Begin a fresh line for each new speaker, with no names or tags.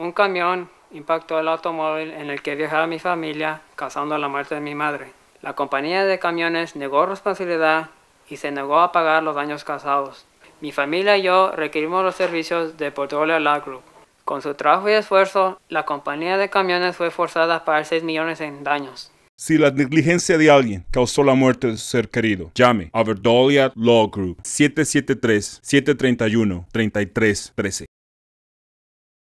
Un camión impactó el automóvil en el que viajaba mi familia, causando la muerte de mi madre. La compañía de camiones negó responsabilidad y se negó a pagar los daños causados. Mi familia y yo requerimos los servicios de Portola Law Group. Con su trabajo y esfuerzo, la compañía de camiones fue forzada a pagar 6 millones en daños.
Si la negligencia de alguien causó la muerte de su ser querido, llame a Verdolia Law Group 773-731-3313.